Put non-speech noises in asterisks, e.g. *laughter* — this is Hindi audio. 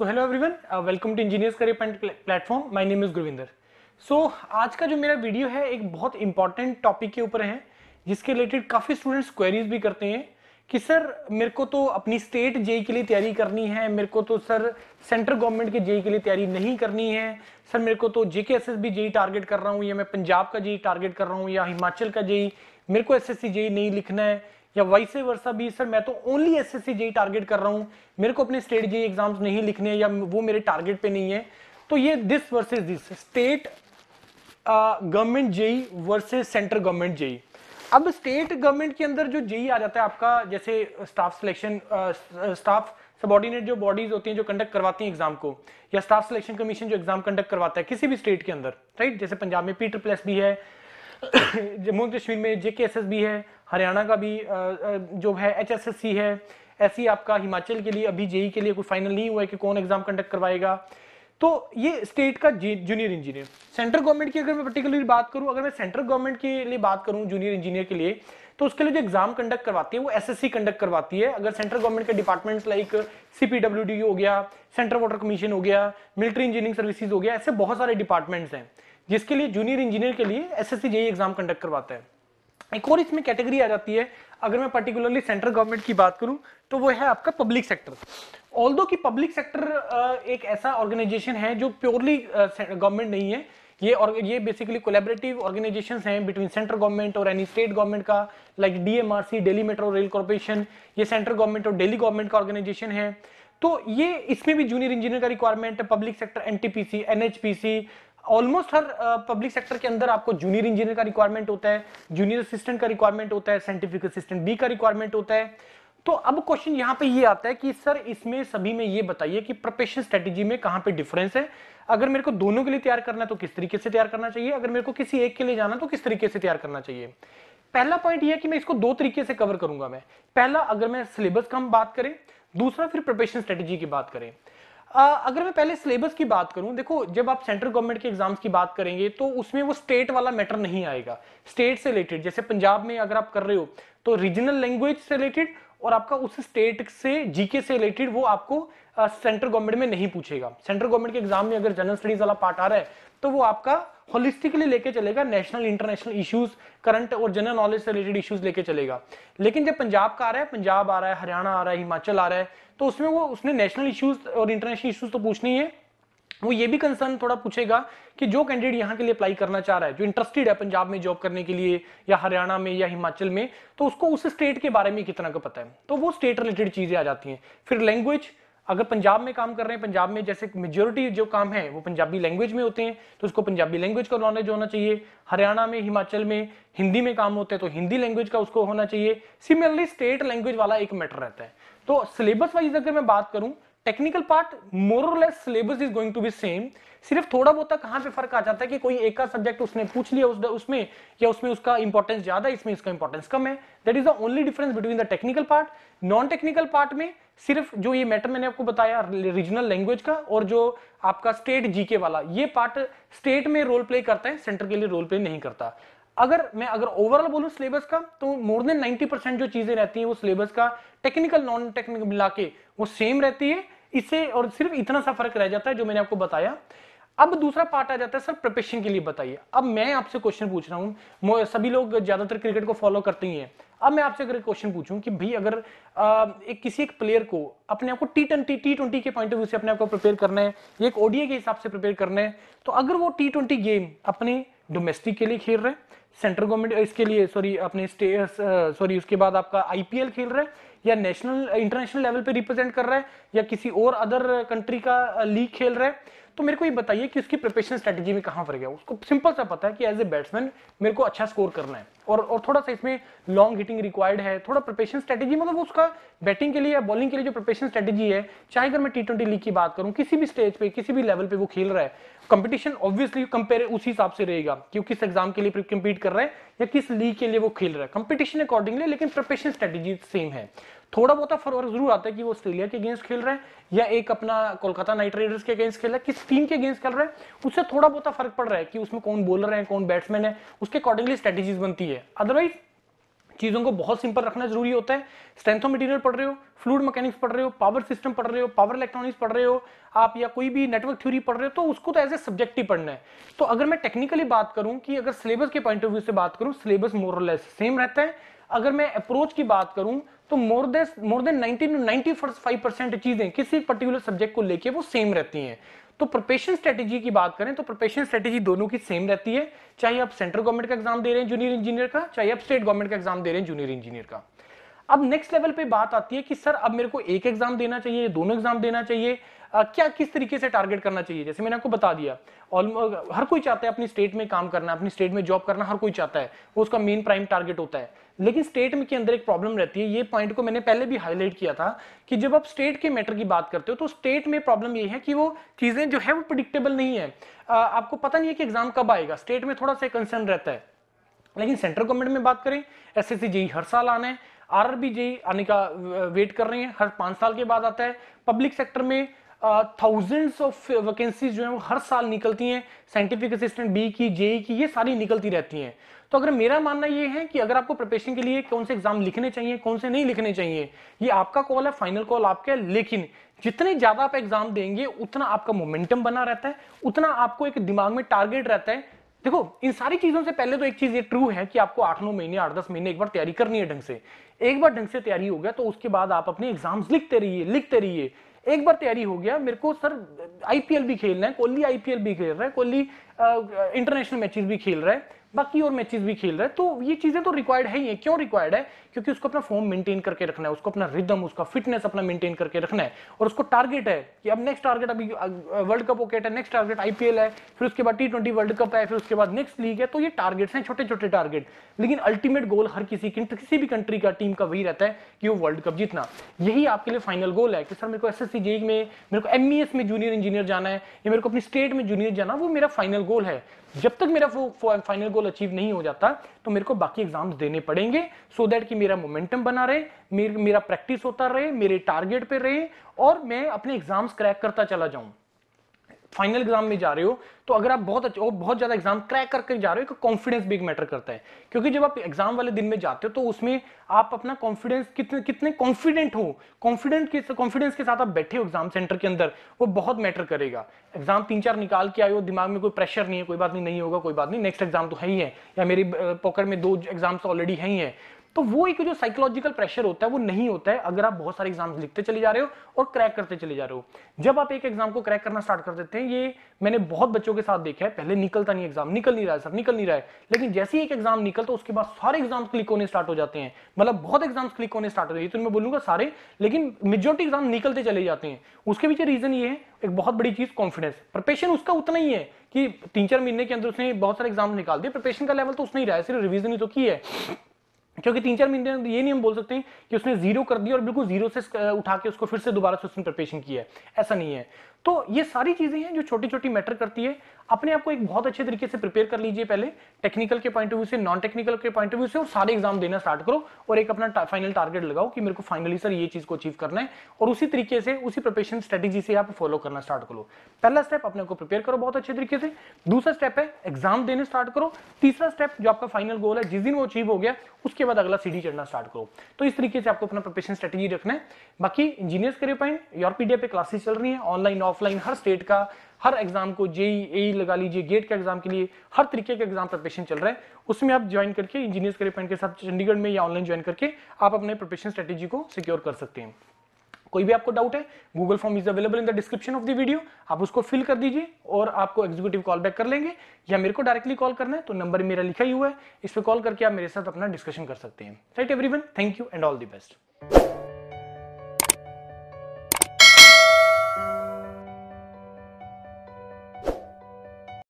so hello everyone welcome to engineers career point platform my name is Gurvinder so आज का जो मेरा वीडियो है एक बहुत इंपॉर्टेंट टॉपिक के ऊपर है जिसके रिलेटेड काफ़ी स्टूडेंट्स क्वेरीज भी करते हैं कि सर मेरे को तो अपनी स्टेट जेई के लिए तैयारी करनी है मेरे को तो सर सेंट्रल गवर्नमेंट के जेई के लिए तैयारी नहीं करनी है सर मेरे को तो J K S S B JE target कर रहा हूँ या मैं पंजाब का जेई टारगेट कर रहा हूँ या हिमाचल का जेई मेरे को एस एस सी जेई नहीं लिखना है या वैसे वर्षा भी सर मैं तो ओनली एस एस टारगेट कर रहा हूँ मेरे को अपने स्टेट जी एग्जाम्स नहीं लिखने या वो मेरे टारगेट पे नहीं है तो ये this versus this state government JE versus central government JE अब स्टेट गवर्नमेंट के अंदर जो जेई e आ जाता है आपका जैसे स्टाफ सिलेक्शन स्टाफ सबॉर्डिनेट जो बॉडीज होती हैं जो कंडक्ट करवाती हैं एग्जाम को या स्टाफ सिलेक्शन कमीशन जो एग्जाम कंडक्ट करवाता है किसी भी स्टेट के अंदर राइट जैसे पंजाब में पी ट्रिपल भी है *coughs* जम्मू कश्मीर में जेके एस एस भी है हरियाणा का भी जो है एच है ऐसी आपका हिमाचल के लिए अभी जेई के लिए कोई फाइनल नहीं हुआ है कि कौन एग्जाम कंडक्ट करवाएगा तो ये स्टेट का जूनियर इंजीनियर सेंट्रल गवर्नमेंट की अगर मैं पर्टिकुलरली बात करूं अगर मैं सेंट्रल गवर्नमेंट के लिए बात करूं जूनियर इंजीनियर के लिए तो उसके लिए जो एग्जाम कंडक्ट करवाती है वो एसएससी कंडक्ट करवाती है अगर सेंट्रल गवर्नमेंट के डिपार्टमेंट्स लाइक सीपीडब्ल्यू हो गया सेंट्रल वाटर कमीशन हो गया मिलिट्री इंजीनियरिंग सर्विसेज हो गया ऐसे बहुत सारे डिपार्टमेंट्स हैं जिसके लिए जूनियर इंजीनियर के लिए एस एस एग्जाम कंडक्ट करवाता है एक और इसमें कैटेगरी आ जाती है अगर मैं पर्टिकुलरली सेंट्रल गवर्नमेंट की बात करूं तो वो है आपका पब्लिक सेक्टर ऑल दो पब्लिक सेक्टर एक ऐसा ऑर्गेनाइजेशन है जो प्योरली गवर्नमेंट नहीं है ये और ये बेसिकली कोलेबरेटिव ऑर्गेनाइजेशन हैं बिटवीन सेंट्रल गवर्नमेंट और एनी स्टेट गवर्नमेंट का like DMRC Delhi metro rail corporation ये सेंट्रल गवर्नमेंट और डेली गवर्नमेंट का ऑर्गेनाइजेशन है तो ये इसमें भी जूनियर इंजीनियर का रिक्वायरमेंट है public sector NTPC NHPC almost हर पब्लिक सेक्टर के अंदर आपको जूनियर इंजीनियर का रिक्वायरमेंट होता है जूनियर असिस्टेंट का रिक्वायरमेंट होता है साइंटिफिक असिस्टेंट बी का रिक्वायरमेंट होता है तो अब क्वेश्चन यहां पे ये आता है कि सर इसमें सभी में ये बताइए कि प्रोफेशन स्ट्रेटेजी में कहां पे डिफरेंस है अगर मेरे को दोनों के लिए तैयार करना है तो किस तरीके से तैयार करना चाहिए अगर मेरे को किसी एक के लिए जाना तो किस तरीके से तैयार करना चाहिए पहला पॉइंट यह है कि मैं इसको दो तरीके से कवर करूंगा मैं पहला अगर मैं सिलेबस का हम बात करें दूसरा फिर प्रोफेशन स्ट्रेटेजी की बात करें अगर मैं पहले सिलेबस की बात करूं देखो जब आप सेंट्रल गवर्नमेंट के एग्जाम्स की बात करेंगे तो उसमें वो स्टेट वाला मैटर नहीं आएगा स्टेट से रिलेटेड जैसे पंजाब में अगर आप कर रहे हो तो रीजनल लैंग्वेज से रिलेटेड और आपका उस स्टेट से जीके से रिलेटेड वो आपको सेंट्रल गवर्नमेंट में नहीं पूछेगा सेंट्रल गवर्नमेंट के एग्जाम में अगर जनरल स्टडीज वाला पार्ट आ रहा है तो वो आपका होलिस्टिकली लेके चलेगा नेशनल इंटरनेशनल इश्यूज करंट और जनरल नॉलेज से रिलेटेड इश्यूज लेके चलेगा लेकिन जब पंजाब का आ रहा है पंजाब आ रहा है हरियाणा आ रहा है हिमाचल आ रहा है तो उसमें वो उसने नेशनल इश्यूज और इंटरनेशनल इश्यूज तो पूछनी है वो ये भी कंसर्न थोड़ा पूछेगा कि जो कैंडिडेट यहाँ के लिए अप्लाई करना चाह रहा है जो इंटरेस्टेड है पंजाब में जॉब करने के लिए या हरियाणा में या हिमाचल में तो उसको उस स्टेट के बारे में कितना का पता है तो वो स्टेट रिलेटेड चीजें आ जाती हैं फिर लैंग्वेज अगर पंजाब में काम कर रहे हैं पंजाब में जैसे मेजोरिटी जो काम है वो पंजाबी लैंग्वेज में होते हैं तो उसको पंजाबी लैंग्वेज का नॉलेज होना चाहिए हरियाणा में हिमाचल में हिंदी में काम होते हैं तो हिंदी लैंग्वेज का उसको होना चाहिए सिमिलरली स्टेट लैंग्वेज वाला एक मैटर रहता है तो सिलेबस वाइज अगर मैं बात करूं technical part more less syllabus is going to be same सिर्फ थोड़ा बहुत कहां पे फर्क आ जाता है कि कोई एक का सब्जेक्ट उसने पूछ लिया उस उसमें या उसमें उसका इंपॉर्टेंस ज्यादा इसमें इसका इंपॉर्टेंस कम है that is the only difference between the technical part non technical part में सिर्फ जो ये मैटर मैंने आपको बताया रीजनल लैंग्वेज का और जो आपका स्टेट जीके वाला ये पार्ट स्टेट में रोल प्ले करता है सेंटर के लिए रोल प्ले नहीं करता अगर मैं अगर ओवरऑल बोलूं सिलेबस का तो मोर देन 90 परसेंट जो चीजें रहती हैं वो सिलेबस का टेक्निकल नॉन टेक्निकल मिला के वो सेम रहती है इससे और सिर्फ इतना सा फर्क रह जाता है जो मैंने आपको बताया अब दूसरा पार्ट आ जाता है सर प्रिपरेशन के लिए बताइए अब मैं आपसे क्वेश्चन पूछ रहा हूँ सभी लोग ज्यादातर क्रिकेट को फॉलो करते ही है अब मैं आपसे अगर क्वेश्चन पूछूं कि भाई अगर आ, एक किसी एक प्लेयर को अपने आप को टी ट्वेंटी टी ट्वेंटी के पॉइंट ऑफ व्यू से अपने आप को प्रिपेयर करना है या एक ओडीए के हिसाब से प्रिपेयर करना है तो अगर वो टी ट्वेंटी गेम अपने डोमेस्टिक के लिए खेल रहे हैं सेंट्रल गवर्नमेंट इसके लिए सॉरी अपने स्टेट सॉरी उसके बाद आपका आईपीएल खेल रहा है या नेशनल इंटरनेशनल लेवल पे रिप्रेजेंट कर रहा है या किसी और अदर कंट्री का लीग खेल रहा है तो मेरे को ये बताइए कि उसकी प्रिपरेशन स्ट्रेटेजी में कहाँ फर गया उसको सिंपल सा पता है कि एज ए बैट्समैन मेरे को अच्छा स्कोर करना है और और थोड़ा सा इसमें लॉन्ग हिटिंग रिक्वायर्ड है थोड़ा प्रिपरेशन स्ट्रेटेजी मतलब उसका बैटिंग के लिए या बॉलिंग के लिए जो प्रिपरेशन स्ट्रेटेजी है चाहे अगर मैं टी ट्वेंटी लीग की बात करूँ किसी भी स्टेज पे किसी भी लेवल पे वो खेल रहा है कंपटीशन ऑब्वियसली कंपेयर उस हिसाब से रहेगा कि वो किस एग्जाम के लिए कम्पीट कर रहा है या किस लीग के लिए वो खेल रहा है कंपटीशन अकॉर्डिंगली लेकिन प्रिपरेशन स्ट्रेटेजी सेम है थोड़ा बहुत तो फर्क जरूर आता है कि वो ऑस्ट्रेलिया के अगेंस्ट खेल रहा है या एक अपना कोलकाता नाइट राइडर्स के अगेंस्ट खेल रहा है किस टीम के अगेंस्ट खेल रहा है उससे थोड़ा बहुत तो फर्क पड़ रहा है कि उसमें कौन बॉलर है कौन बैट्समैन है उसके अकॉर्डिंगली स्ट्रेटेजीज बनती है अदरवाइज चीज़ों को बहुत सिंपल रखना जरूरी होता है स्ट्रेंथ ऑफ मटेरियल पढ़ रहे हो फ्लूड मैकेनिक्स पढ़ रहे हो पावर सिस्टम पढ़ रहे हो पावर इलेक्ट्रॉनिक्स पढ़ रहे हो आप या कोई भी नेटवर्क थ्योरी पढ़ रहे हो तो उसको तो एज ए सब्जेक्ट ही पढ़ना है तो अगर मैं टेक्निकली बात करूं कि अगर सिलेबस के पॉइंट ऑफ व्यू से बात करूं सिलेबस मोरलेस सेम रहता है अगर मैं अप्रोच की बात करूं तो more than more than ninety ninety five percent चीज़ें किसी पर्टिकुलर सब्जेक्ट को लेके वो सेम रहती हैं तो प्रिपरेशन स्ट्रेटेजी की बात करें तो प्रोपेशन स्ट्रेटेजी दोनों की सेम रहती है चाहे आप सेंट्रल गवर्नमेंट का एग्जाम दे रहे हैं जूनियर इंजीनियर का चाहे आप स्टेट गवर्नमेंट का एग्जाम दे रहे हैं जूनियर इंजीनियर का अब नेक्स्ट लेवल पे बात आती है कि सर अब मेरे को एक एग्जाम देना चाहिए दोनों एग्जाम देना चाहिए आ, क्या किस तरीके से टारगेट करना चाहिए जैसे मैंने आपको बता दिया हर कोई चाहता है अपनी स्टेट में काम करना अपनी स्टेट में जॉब करना हर कोई चाहता है वो उसका मेन प्राइम टारगेट होता है लेकिन स्टेट में के अंदर एक प्रॉब्लम रहती है ये पॉइंट को मैंने पहले भी हाईलाइट किया था कि जब आप स्टेट के मैटर की बात करते हो तो स्टेट में प्रॉब्लम ये है कि वो चीज़ें जो है वो प्रिडिक्टेबल नहीं है आ, आपको पता नहीं है कि एग्जाम कब आएगा स्टेट में थोड़ा सा कंसर्न रहता है लेकिन सेंट्रल गवर्नमेंट में बात करें एस एस e हर साल आना है आर e आने का वेट कर रहे हैं हर पांच साल के बाद आता है पब्लिक सेक्टर में थाउजेंड्स ऑफ वैकेंसीज जो है वो हर साल निकलती हैं साइंटिफिक असिस्टेंट बी की जेई e की ये सारी निकलती रहती हैं तो अगर मेरा मानना ये है कि अगर आपको प्रिपरेशन के लिए कौन से एग्जाम लिखने चाहिए कौन से नहीं लिखने चाहिए ये आपका कॉल है फाइनल कॉल आपका है लेकिन जितने ज्यादा आप एग्जाम देंगे उतना आपका मोमेंटम बना रहता है उतना आपको एक दिमाग में टारगेट रहता है देखो इन सारी चीजों से पहले तो एक चीज ये ट्रू है कि आपको आठ नौ महीने आठ दस महीने एक बार तैयारी करनी है ढंग से एक बार ढंग से तैयारी हो गया तो उसके बाद आप अपने एग्जाम्स लिखते रहिए लिखते रहिए एक बार तैयारी हो गया मेरे को सर आईपीएल भी खेलना है कोहली आईपीएल भी खेल रहा है कोहली इंटरनेशनल मैचेस भी खेल रहा है बाकी और मैचेस भी खेल रहा है तो ये चीज़ें तो रिक्वायर्ड है ही है क्यों रिक्वायर्ड है क्योंकि उसको अपना फॉर्म मेंटेन करके रखना है उसको अपना रिदम उसका फिटनेस अपना मेंटेन करके रखना है और उसको टारगेट है कि अब नेक्स्ट टारगेट अभी वर्ल्ड कप ओकेट है नेक्स्ट टारगेट आईपीएल है फिर उसके बाद टी वर्ल्ड कप है फिर उसके बाद नेक्स्ट लीग है तो ये टारगेट्स हैं छोटे छोटे टारगेट लेकिन अल्टीमेट गोल हर किसी किसी भी कंट्री का टीम का वही रहता है कि वो वर्ल्ड कप जीतना यही आपके लिए फाइनल गोल है कि सर मेरे को एस एस में मेरे को एम e में जूनियर इंजीनियर जाना है या मेरे को अपनी स्टेट में जूनियर जाना वो मेरा फाइनल गोल है जब तक मेरा वो फाइनल गोल अचीव नहीं हो जाता तो मेरे को बाकी एग्जाम्स देने पड़ेंगे सो so दैट कि मेरा मोमेंटम बना रहे मेरा प्रैक्टिस होता रहे मेरे टारगेट पे रहे और मैं अपने एग्जाम्स क्रैक करता चला जाऊं फाइनल एग्जाम में जा रहे हो तो अगर आप बहुत अच्छा बहुत ज़्यादा एग्जाम क्रैक करके जा रहे हो कॉन्फिडेंस भी एक मैटर करता है क्योंकि जब आप एग्जाम वाले दिन में जाते हो तो उसमें आप अपना कॉन्फिडेंस कितने कितने कॉन्फिडेंट हो कॉन्फिडेंट कॉन्फिडेंस के साथ आप बैठे हो एग्जाम सेंटर के अंदर वो बहुत मैटर करेगा एग्जाम तीन चार निकाल के आए हो दिमाग में कोई प्रेशर नहीं है कोई बात नहीं नहीं होगा कोई बात नहीं नेक्स्ट एग्जाम तो है ही है या मेरी पॉकेट में दो एग्जाम्स ऑलरेडी है ही है तो वो एक जो साइकोलॉजिकल प्रेशर होता है वो नहीं होता है अगर आप बहुत सारे एग्जाम्स लिखते चले जा रहे हो और क्रैक करते चले जा रहे हो जब आप एक एग्जाम को क्रैक करना स्टार्ट कर देते हैं ये मैंने बहुत बच्चों के साथ देखा है पहले निकलता नहीं एग्जाम निकल नहीं रहा है सर निकल नहीं रहा है लेकिन जैसे ही एक एग्जाम निकल तो उसके बाद सारे एग्जाम क्लिक होने स्टार्ट हो जाते हैं मतलब बहुत एग्जाम्स क्लिक होने स्टार्ट हो जाए हैं तो मैं बोलूंगा सारे लेकिन मेजोरिटी एग्जाम निकलते चले जाते हैं उसके पीछे रीजन ये है एक बहुत बड़ी चीज कॉन्फिडेंस प्रिपरेशन उसका उतना ही है कि तीन चार महीने के अंदर उसने बहुत सारे एग्जाम निकाल दिए प्रिपरेशन का लेवल तो उसने ही रहा है सिर्फ रिविजन ही तो की है क्योंकि तीन चार महीने तो ये नहीं हम बोल सकते कि उसने जीरो कर दिया और बिल्कुल जीरो से उठा के उसको फिर से दोबारा से उसने प्रिपरेशन किया है ऐसा नहीं है तो ये सारी चीजें हैं जो छोटी छोटी मैटर करती है अपने आप को एक बहुत अच्छे तरीके से प्रिपेयर कर लीजिए पहले टेक्निकल के पॉइंट ऑफ व्यू से नॉन टेक्निकल के पॉइंट ऑफ व्यू से और सारे एग्जाम देना स्टार्ट करो और एक अपना टा, फाइनल टारगेट लगाओ कि मेरे को फाइनली सर ये चीज को अचीव करना है और उसी तरीके से उसी प्रिपेशन स्ट्रेटेजी से आप फॉलो करना स्टार्ट करो पहला स्टेप अपने को प्रिपेयर करो बहुत अच्छे तरीके से दूसरा स्टेप है एग्जाम देने स्टार्ट करो तीसरा स्टेप जो आपका फाइनल गोल है जिस दिन वो अचीव हो गया उसके बाद अगला सीढ़ी चढ़ना स्टार्ट करो तो इस तरीके से आपको अपना प्रिपेशन स्ट्रेटेजी रखना है बाकी engineers career point your PDF पे क्लासेस चल रही है ऑनलाइन ऑफलाइन हर स्टेट का हर एग्जाम को जेई ए लगा लीजिए गेट के एग्जाम के लिए हर तरीके के एग्जाम प्रिपरेशन चल रहा है उसमें आप ज्वाइन करके इंजीनियर्स के पॉइंट के साथ चंडीगढ़ में या ऑनलाइन ज्वाइन करके आप अपने प्रिपरेशन स्ट्रेटेजी को सिक्योर कर सकते हैं कोई भी आपको डाउट है Google form is available in the description of the video आप उसको फिल कर दीजिए और आपको एग्जीक्यूटिव कॉल बैक कर लेंगे या मेरे को डायरेक्टली कॉल करना है तो नंबर मेरा लिखा ही हुआ है इस पर कॉल करके आप मेरे साथ अपना डिस्कशन कर सकते हैं right every thank you and all the best